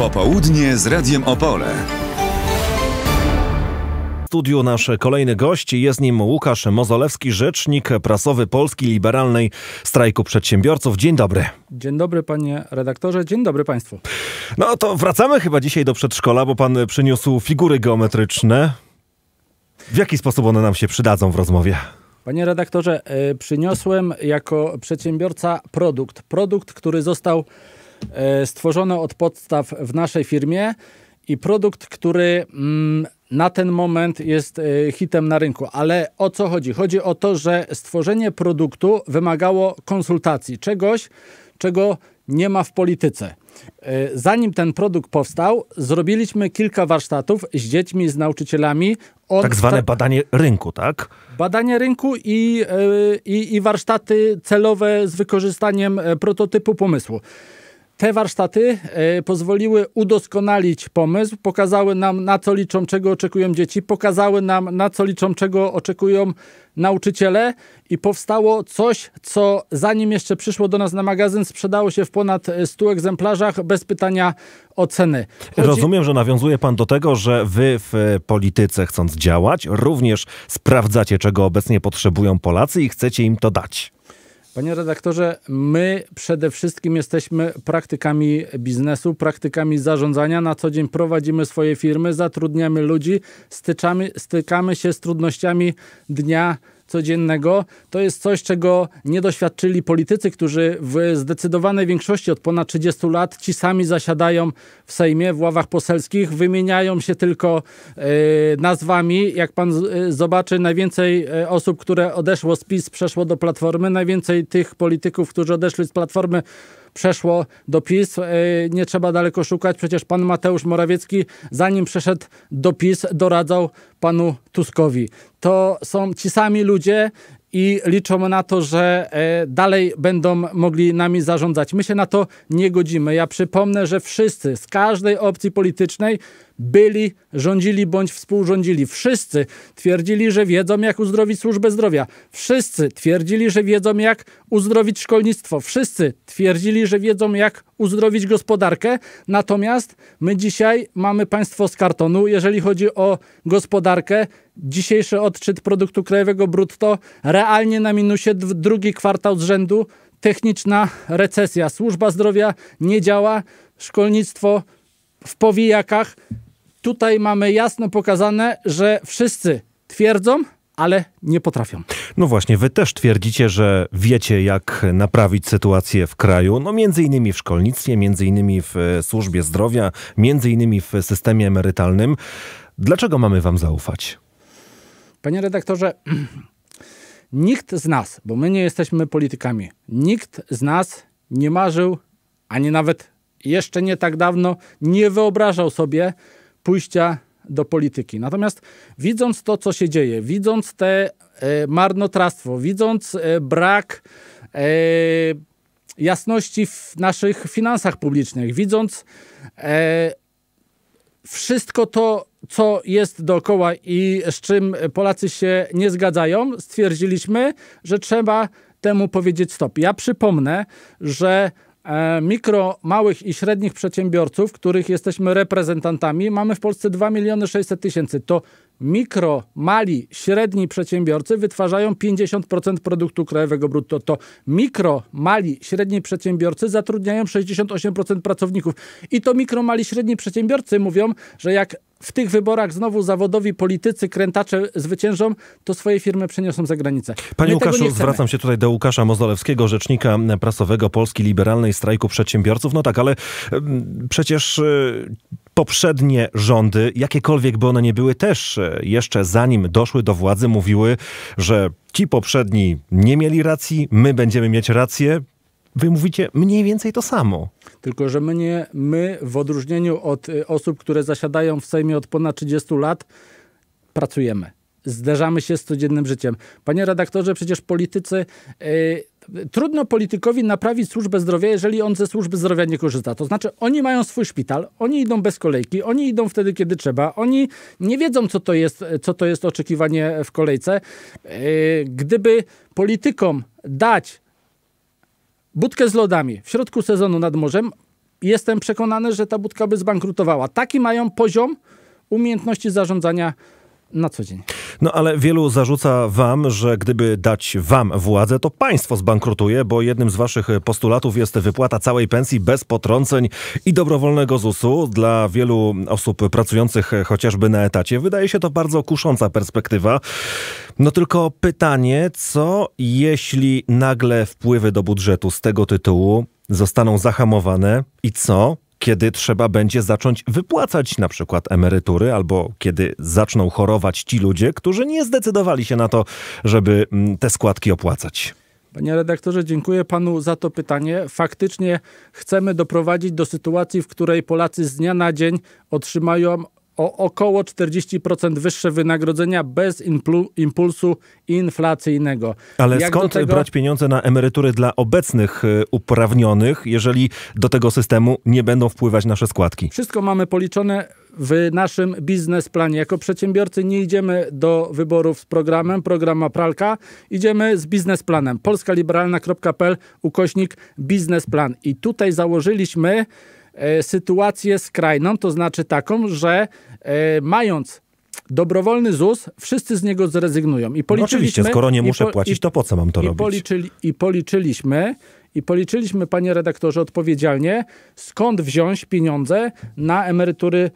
Popołudnie z Radiem Opole. W studiu nasz kolejny gość jest nim Łukasz Mozolewski, rzecznik prasowy Polski Liberalnej Strajku Przedsiębiorców. Dzień dobry. Dzień dobry panie redaktorze, dzień dobry państwu. No to wracamy chyba dzisiaj do przedszkola, bo pan przyniósł figury geometryczne. W jaki sposób one nam się przydadzą w rozmowie? Panie redaktorze, e, przyniosłem jako przedsiębiorca produkt. Produkt, który został E, stworzone od podstaw w naszej firmie i produkt, który mm, na ten moment jest e, hitem na rynku. Ale o co chodzi? Chodzi o to, że stworzenie produktu wymagało konsultacji, czegoś, czego nie ma w polityce. E, zanim ten produkt powstał, zrobiliśmy kilka warsztatów z dziećmi, z nauczycielami. Od... Tak zwane badanie rynku, tak? Badanie rynku i, i, i warsztaty celowe z wykorzystaniem prototypu pomysłu. Te warsztaty e, pozwoliły udoskonalić pomysł, pokazały nam na co liczą, czego oczekują dzieci, pokazały nam na co liczą, czego oczekują nauczyciele i powstało coś, co zanim jeszcze przyszło do nas na magazyn, sprzedało się w ponad 100 e, egzemplarzach bez pytania o ceny. Chodzi... Rozumiem, że nawiązuje pan do tego, że wy w e, polityce chcąc działać, również sprawdzacie, czego obecnie potrzebują Polacy i chcecie im to dać. Panie redaktorze, my przede wszystkim jesteśmy praktykami biznesu, praktykami zarządzania. Na co dzień prowadzimy swoje firmy, zatrudniamy ludzi, styczamy, stykamy się z trudnościami dnia codziennego, to jest coś, czego nie doświadczyli politycy, którzy w zdecydowanej większości od ponad 30 lat ci sami zasiadają w Sejmie, w ławach poselskich, wymieniają się tylko y, nazwami. Jak pan y, zobaczy, najwięcej e, osób, które odeszło z PiS, przeszło do Platformy, najwięcej tych polityków, którzy odeszli z Platformy, przeszło do PiS. E, nie trzeba daleko szukać, przecież pan Mateusz Morawiecki, zanim przeszedł do PiS, doradzał panu Tuskowi. To są ci sami ludzie, i liczą na to, że e, dalej będą mogli nami zarządzać. My się na to nie godzimy. Ja przypomnę, że wszyscy z każdej opcji politycznej byli, rządzili bądź współrządzili. Wszyscy twierdzili, że wiedzą, jak uzdrowić służbę zdrowia. Wszyscy twierdzili, że wiedzą, jak uzdrowić szkolnictwo. Wszyscy twierdzili, że wiedzą, jak uzdrowić gospodarkę. Natomiast my dzisiaj mamy państwo z kartonu. Jeżeli chodzi o gospodarkę, dzisiejszy odczyt produktu krajowego brutto realnie na minusie drugi kwartał z rzędu. Techniczna recesja. Służba zdrowia nie działa. Szkolnictwo w powijakach. Tutaj mamy jasno pokazane, że wszyscy twierdzą, ale nie potrafią. No właśnie, wy też twierdzicie, że wiecie, jak naprawić sytuację w kraju, no między innymi w szkolnictwie, między innymi w e, służbie zdrowia, między innymi w systemie emerytalnym. Dlaczego mamy wam zaufać? Panie redaktorze, nikt z nas, bo my nie jesteśmy politykami, nikt z nas nie marzył, ani nawet jeszcze nie tak dawno nie wyobrażał sobie pójścia do polityki. Natomiast widząc to, co się dzieje, widząc te e, marnotrawstwo, widząc e, brak e, jasności w naszych finansach publicznych, widząc wszystko to, co jest dookoła i z czym Polacy się nie zgadzają, stwierdziliśmy, że trzeba temu powiedzieć stop. Ja przypomnę, że E, mikro, małych i średnich przedsiębiorców, których jesteśmy reprezentantami. Mamy w Polsce 2 miliony 600 tysięcy. To mikro, mali, średni przedsiębiorcy wytwarzają 50% produktu krajowego brutto. To mikro, mali, średni przedsiębiorcy zatrudniają 68% pracowników. I to mikro, mali, średni przedsiębiorcy mówią, że jak w tych wyborach znowu zawodowi politycy, krętacze zwyciężą, to swoje firmy przeniosą za granicę. Panie My Łukaszu, zwracam się tutaj do Łukasza Mozolewskiego, rzecznika prasowego Polski Liberalnej Strajku Przedsiębiorców. No tak, ale przecież e, poprzednie rządy, jakiekolwiek by one nie były, też e, jeszcze zanim doszły do władzy, mówiły, że ci poprzedni nie mieli racji, my będziemy mieć rację. Wy mówicie mniej więcej to samo. Tylko, że my, nie, my w odróżnieniu od y, osób, które zasiadają w Sejmie od ponad 30 lat, pracujemy. Zderzamy się z codziennym życiem. Panie redaktorze, przecież politycy. Yy, trudno politykowi naprawić służbę zdrowia, jeżeli on ze służby zdrowia nie korzysta. To znaczy, oni mają swój szpital, oni idą bez kolejki, oni idą wtedy, kiedy trzeba, oni nie wiedzą, co to jest, co to jest oczekiwanie w kolejce. Y, gdyby politykom dać budkę z lodami w środku sezonu nad morzem, jestem przekonany, że ta budka by zbankrutowała. Taki mają poziom umiejętności zarządzania na co dzień. No ale wielu zarzuca wam, że gdyby dać wam władzę, to państwo zbankrutuje, bo jednym z waszych postulatów jest wypłata całej pensji bez potrąceń i dobrowolnego ZUS-u. Dla wielu osób pracujących chociażby na etacie wydaje się to bardzo kusząca perspektywa. No tylko pytanie, co jeśli nagle wpływy do budżetu z tego tytułu zostaną zahamowane i co, kiedy trzeba będzie zacząć wypłacać na przykład emerytury, albo kiedy zaczną chorować ci ludzie, którzy nie zdecydowali się na to, żeby mm, te składki opłacać. Panie redaktorze, dziękuję panu za to pytanie. Faktycznie chcemy doprowadzić do sytuacji, w której Polacy z dnia na dzień otrzymają o około 40% wyższe wynagrodzenia bez impulsu inflacyjnego. Ale Jak skąd tego... brać pieniądze na emerytury dla obecnych y, uprawnionych, jeżeli do tego systemu nie będą wpływać nasze składki? Wszystko mamy policzone w naszym biznesplanie. Jako przedsiębiorcy nie idziemy do wyborów z programem, programa Pralka, idziemy z biznesplanem. polskaliberalna.pl ukośnik biznesplan. I tutaj założyliśmy E, sytuację skrajną, to znaczy taką, że e, mając dobrowolny ZUS, wszyscy z niego zrezygnują. I policzyliśmy, no oczywiście, skoro nie muszę po, płacić, i, to po co mam to i robić? Policzyli, I policzyliśmy, i policzyliśmy, panie redaktorze, odpowiedzialnie, skąd wziąć pieniądze na emerytury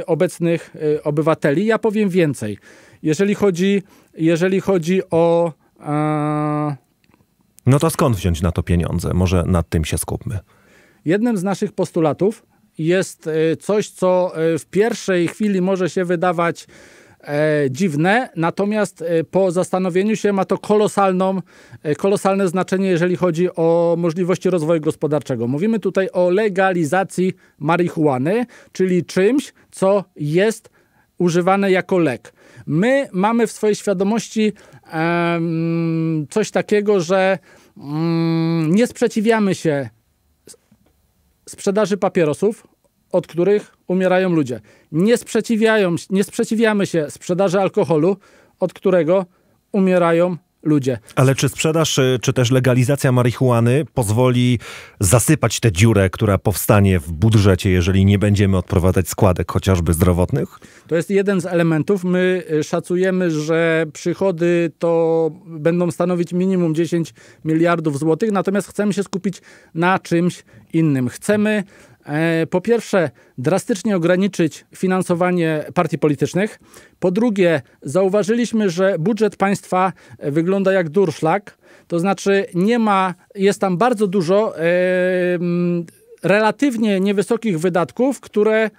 y, obecnych y, obywateli. Ja powiem więcej. Jeżeli chodzi, jeżeli chodzi o... No to skąd wziąć na to pieniądze? Może nad tym się skupmy. Jednym z naszych postulatów jest e, coś, co e, w pierwszej chwili może się wydawać e, dziwne, natomiast po zastanowieniu się ma to kolosalną, kolosalne znaczenie, jeżeli chodzi o możliwości rozwoju gospodarczego. Mówimy tutaj o legalizacji marihuany, czyli czymś, co jest używane jako lek. My mamy w swojej świadomości coś takiego, że mm, nie sprzeciwiamy się sprzedaży papierosów, od których umierają ludzie. Nie, sprzeciwiają, nie sprzeciwiamy się sprzedaży alkoholu, od którego umierają ludzie. Ale czy sprzedaż, y, czy też legalizacja marihuany pozwoli zasypać tę dziurę, która powstanie w budżecie, jeżeli nie będziemy odprowadzać składek chociażby zdrowotnych? To jest jeden z elementów. My y, szacujemy, że przychody to będą stanowić minimum 10 miliardów złotych, natomiast chcemy się skupić na czymś innym. Chcemy E, po pierwsze, drastycznie ograniczyć finansowanie partii politycznych. Po drugie, zauważyliśmy, że budżet państwa e, wygląda jak durszlak, to znaczy nie ma, jest tam bardzo dużo e, relatywnie niewysokich wydatków, które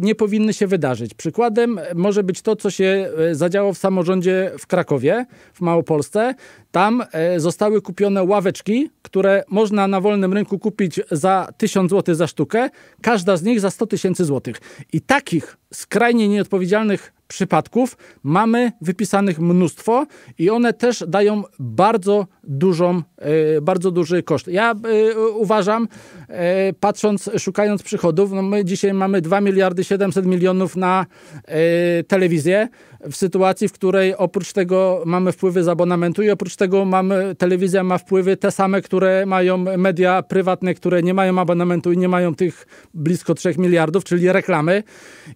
nie powinny się wydarzyć. Przykładem może być to, co się zadziało w samorządzie w Krakowie, w Małopolsce, tam e, zostały kupione ławeczki, które można na wolnym rynku kupić za 1000 zł za sztukę, każda z nich za 100 tysięcy złotych. I takich skrajnie nieodpowiedzialnych przypadków mamy wypisanych mnóstwo i one też dają bardzo dużą, e, bardzo duży koszt. Ja e, uważam, patrząc, szukając przychodów, no my dzisiaj mamy 2 miliardy 700 milionów na telewizję w sytuacji, w której oprócz tego mamy wpływy z abonamentu i oprócz tego mam, telewizja ma wpływy te same, które mają media prywatne, które nie mają abonamentu i nie mają tych blisko 3 miliardów, czyli reklamy.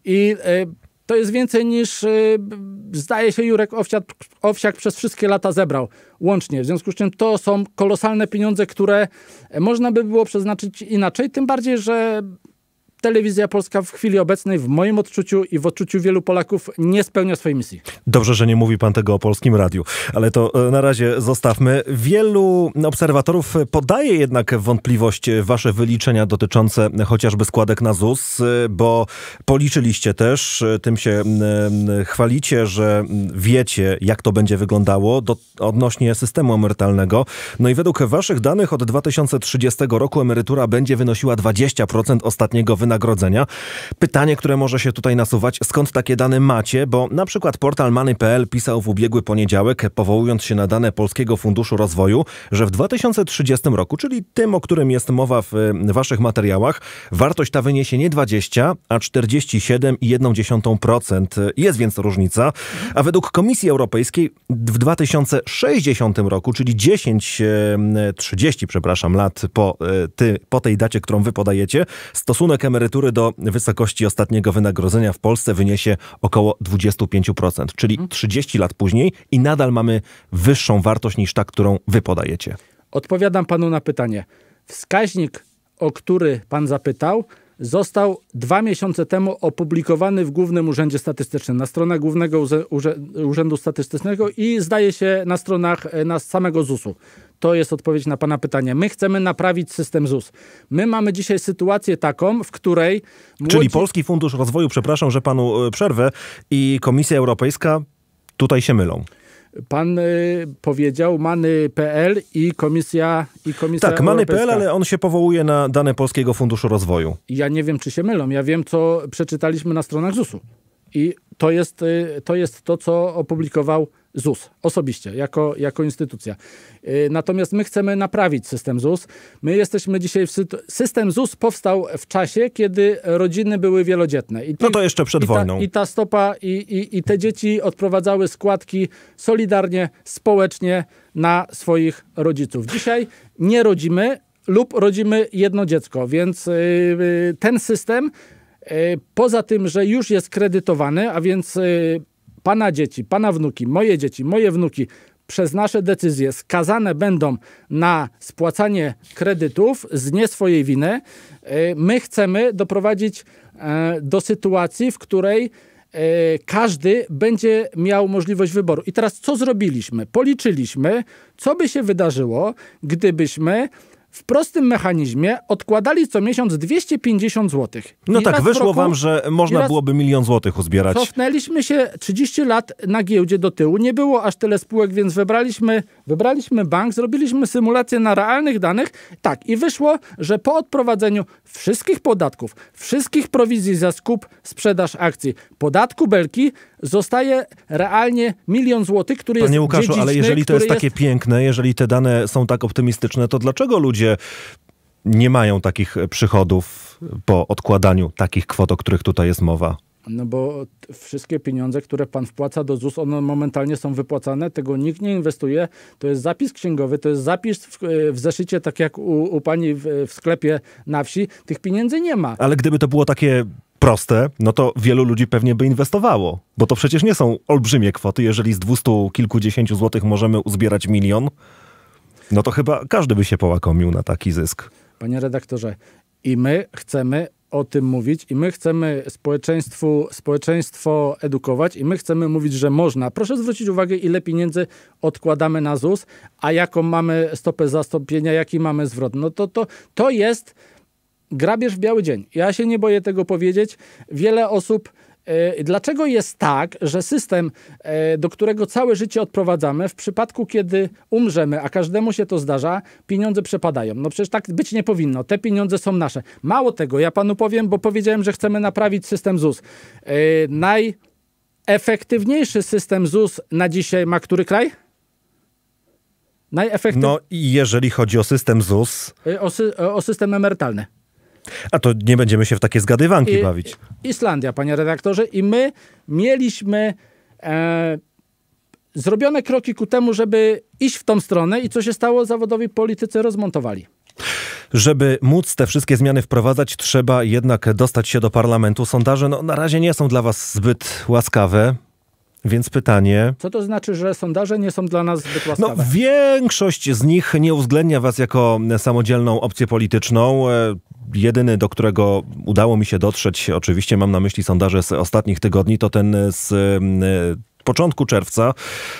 I e, to jest więcej niż, e, zdaje się, Jurek Owsiak, Owsiak przez wszystkie lata zebrał łącznie. W związku z czym to są kolosalne pieniądze, które można by było przeznaczyć inaczej, tym bardziej, że telewizja polska w chwili obecnej, w moim odczuciu i w odczuciu wielu Polaków, nie spełnia swojej misji. Dobrze, że nie mówi pan tego o polskim radiu, ale to e, na razie zostawmy. Wielu obserwatorów podaje jednak wątpliwość e, wasze wyliczenia dotyczące chociażby składek na ZUS, e, bo policzyliście też, tym się chwalicie, że wiecie, jak to będzie wyglądało do, odnośnie systemu emerytalnego. No i według waszych danych od 2030 roku emerytura będzie wynosiła 20% ostatniego wynagrodzenia wynagrodzenia. Pytanie, które może się tutaj nasuwać, skąd takie dane macie, bo na przykład portal Many.pl pisał w ubiegły poniedziałek, powołując się na dane Polskiego Funduszu Rozwoju, że w 2030 roku, czyli tym, o którym jest mowa w y, waszych materiałach, wartość ta wyniesie nie 20, a 47,1%. Jest więc różnica. A według Komisji Europejskiej w 2060 roku, czyli 10, 30, y, przepraszam, lat po, y, ty, po tej dacie, którą wy podajecie, stosunek emerytalny emerytury do wysokości ostatniego wynagrodzenia w Polsce wyniesie około 25%, czyli 30 mhm. lat później i nadal mamy wyższą wartość niż ta, którą wy podajecie. Odpowiadam panu na pytanie. Wskaźnik, o który pan zapytał, został dwa miesiące temu opublikowany w Głównym Urzędzie Statystycznym, na stronach Głównego Urzędu Statystycznego i zdaje się na stronach e, na samego ZUS-u. To jest odpowiedź na Pana pytanie. My chcemy naprawić system ZUS. My mamy dzisiaj sytuację taką, w której. Młodzi... Czyli Polski Fundusz Rozwoju, przepraszam, że Panu e, przerwę, i Komisja Europejska tutaj się mylą. Pan y, powiedział many.pl i komisja i komisja Tak, many.pl, ale on się powołuje na dane Polskiego Funduszu Rozwoju. Ja nie wiem, czy się mylą. Ja wiem, co przeczytaliśmy na stronach ZUS-u. I to jest, y, to jest to, co opublikował ZUS osobiście, jako, jako instytucja. Y, natomiast my chcemy naprawić system ZUS. My jesteśmy dzisiaj w System ZUS powstał w czasie, kiedy rodziny były wielodzietne. I ty, no to jeszcze przed i ta, wojną. I ta stopa, i, i, i te dzieci odprowadzały składki solidarnie, społecznie na swoich rodziców. Dzisiaj nie rodzimy lub rodzimy jedno dziecko, więc y, y, ten system poza tym, że już jest kredytowany, a więc pana dzieci, pana wnuki, moje dzieci, moje wnuki przez nasze decyzje skazane będą na spłacanie kredytów z nie swojej winy, e, my chcemy doprowadzić e, do sytuacji, w której e, każdy będzie miał możliwość wyboru. I teraz co zrobiliśmy? Policzyliśmy, co by się wydarzyło, gdybyśmy w prostym mechanizmie odkładali co miesiąc 250 zł. No tak, wyszło roku, wam, że można byłoby milion złotych uzbierać. Cofnęliśmy się 30 lat na giełdzie do tyłu. Nie było aż tyle spółek, więc wybraliśmy, wybraliśmy bank, zrobiliśmy symulację na realnych danych. Tak, i wyszło, że po odprowadzeniu wszystkich podatków, wszystkich prowizji za skup, sprzedaż akcji, podatku belki, zostaje realnie milion złotych, który Panie jest Panie Łukaszu, ale jeżeli to jest takie jest... piękne, jeżeli te dane są tak optymistyczne, to dlaczego ludzie ludzie nie mają takich przychodów po odkładaniu takich kwot, o których tutaj jest mowa? No bo wszystkie pieniądze, które pan wpłaca do ZUS, one momentalnie są wypłacane, tego nikt nie inwestuje. To jest zapis księgowy, to jest zapis w, w zeszycie, tak jak u, u pani w, w sklepie na wsi. Tych pieniędzy nie ma. Ale gdyby to było takie proste, no to wielu ludzi pewnie by inwestowało, bo to przecież nie są olbrzymie kwoty. Jeżeli z dwustu kilkudziesięciu złotych możemy uzbierać milion, no to chyba każdy by się połakomił na taki zysk. Panie redaktorze, i my chcemy o tym mówić i my chcemy społeczeństwu, społeczeństwo edukować i my chcemy mówić, że można. Proszę zwrócić uwagę, ile pieniędzy odkładamy na ZUS, a jaką mamy stopę zastąpienia, jaki mamy zwrot. No to, to, to jest grabież w biały dzień. Ja się nie boję tego powiedzieć. Wiele osób E, dlaczego jest tak, że system, e, do którego całe życie odprowadzamy, w przypadku, kiedy umrzemy, a każdemu się to zdarza, pieniądze przepadają? No przecież tak być nie powinno. Te pieniądze są nasze. Mało tego, ja panu powiem, bo powiedziałem, że chcemy naprawić system ZUS. E, najefektywniejszy system ZUS na dzisiaj ma który kraj? Najefektywniejszy. No i jeżeli chodzi o system ZUS. O, sy o system emerytalny. A to nie będziemy się w takie zgadywanki I, bawić. Islandia, panie redaktorze, i my mieliśmy e, zrobione kroki ku temu, żeby iść w tą stronę i co się stało, zawodowi politycy rozmontowali. Żeby móc te wszystkie zmiany wprowadzać, trzeba jednak dostać się do parlamentu. Sondaże no, na razie nie są dla was zbyt łaskawe. Więc pytanie. Co to znaczy, że sondaże nie są dla nas zbyt no, łaskawe? No, większość z nich nie uwzględnia was jako samodzielną opcję polityczną. E, jedyny, do którego udało mi się dotrzeć, oczywiście mam na myśli sondaże z ostatnich tygodni, to ten z e, początku czerwca,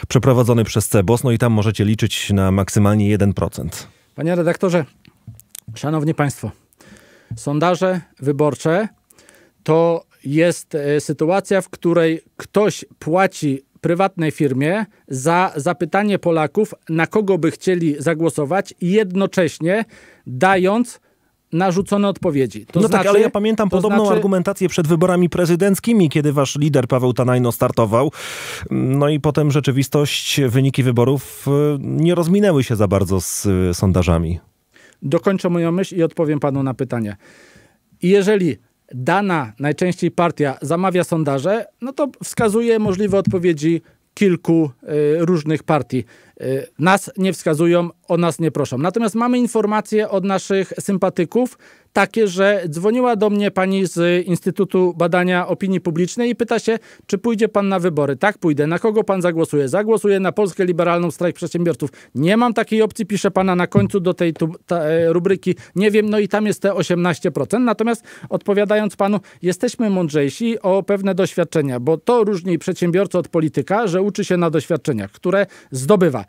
przeprowadzony przez CEBOS, no i tam możecie liczyć na maksymalnie 1%. Panie redaktorze, szanowni państwo, sondaże wyborcze to jest e, sytuacja, w której ktoś płaci prywatnej firmie za zapytanie Polaków, na kogo by chcieli zagłosować, jednocześnie dając narzucone odpowiedzi. To no tak, znaczy, tak, ale ja pamiętam podobną znaczy... argumentację przed wyborami prezydenckimi, kiedy wasz lider Paweł Tanajno startował. No i potem rzeczywistość, wyniki wyborów e, nie rozminęły się za bardzo z e, sondażami. Dokończę moją myśl i odpowiem panu na pytanie. Jeżeli dana najczęściej partia zamawia sondaże, no to wskazuje możliwe odpowiedzi kilku y, różnych partii. Y, nas nie wskazują, o nas nie proszą. Natomiast mamy informacje od naszych sympatyków, takie, że dzwoniła do mnie pani z Instytutu Badania Opinii Publicznej i pyta się, czy pójdzie pan na wybory. Tak, pójdę. Na kogo pan zagłosuje? Zagłosuję na Polskę Liberalną Strajk Przedsiębiorców. Nie mam takiej opcji, pisze pana na końcu do tej tu, ta, e, rubryki. Nie wiem, no i tam jest te 18%. Natomiast odpowiadając panu, jesteśmy mądrzejsi o pewne doświadczenia, bo to różni przedsiębiorcę od polityka, że uczy się na doświadczeniach, które zdobywa.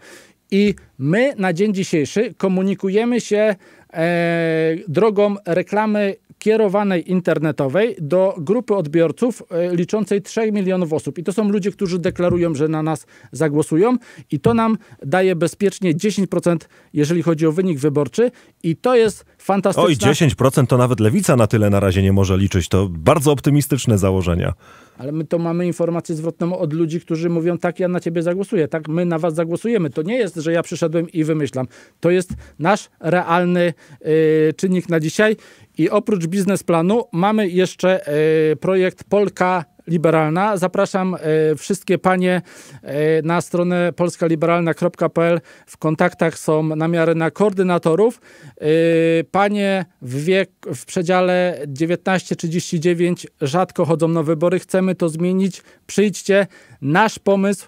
I my na dzień dzisiejszy komunikujemy się E, drogą reklamy kierowanej internetowej do grupy odbiorców e, liczącej 3 milionów osób. I to są ludzie, którzy deklarują, że na nas zagłosują, i to nam daje bezpiecznie 10%, jeżeli chodzi o wynik wyborczy. I to jest fantastyczne. Oj, 10% to nawet lewica na tyle na razie nie może liczyć. To bardzo optymistyczne założenia. Ale my to mamy informację zwrotną od ludzi, którzy mówią, tak, ja na ciebie zagłosuję, tak, my na was zagłosujemy. To nie jest, że ja przyszedłem i wymyślam. To jest nasz realny Y, czynnik na dzisiaj. I oprócz biznesplanu mamy jeszcze y, projekt Polka Liberalna. Zapraszam e, wszystkie panie e, na stronę polskaliberalna.pl. W kontaktach są namiary na koordynatorów. E, panie w, wiek, w przedziale 19-39 rzadko chodzą na wybory. Chcemy to zmienić. Przyjdźcie. Nasz pomysł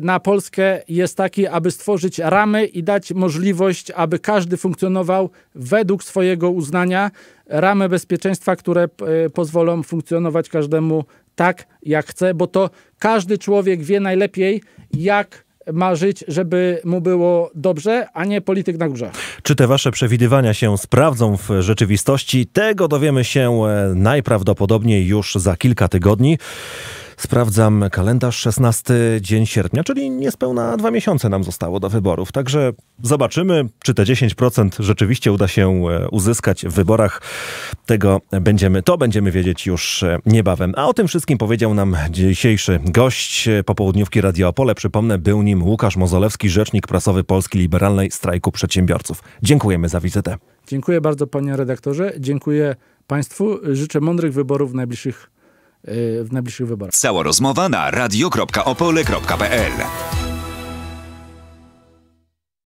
na Polskę jest taki, aby stworzyć ramy i dać możliwość, aby każdy funkcjonował według swojego uznania, ramy bezpieczeństwa, które pozwolą funkcjonować każdemu tak, jak chce, bo to każdy człowiek wie najlepiej, jak ma żyć, żeby mu było dobrze, a nie polityk na górze. Czy te wasze przewidywania się sprawdzą w rzeczywistości? Tego dowiemy się e, najprawdopodobniej już za kilka tygodni. Sprawdzam kalendarz, 16 dzień sierpnia, czyli niespełna dwa miesiące nam zostało do wyborów. Także zobaczymy, czy te 10% rzeczywiście uda się e, uzyskać w wyborach. Tego będziemy, to będziemy wiedzieć już e, niebawem. A o tym wszystkim powiedział nam dzisiejszy gość e, popołudniówki Radio Opole. Przypomnę, był nim Łukasz Mozolewski, rzecznik prasowy Polski Liberalnej Strajku Przedsiębiorców. Dziękujemy za wizytę. Dziękuję bardzo panie redaktorze, dziękuję państwu. Życzę mądrych wyborów w najbliższych Y, w najbliższych wyborach. Cała rozmowa na radio.opole.pl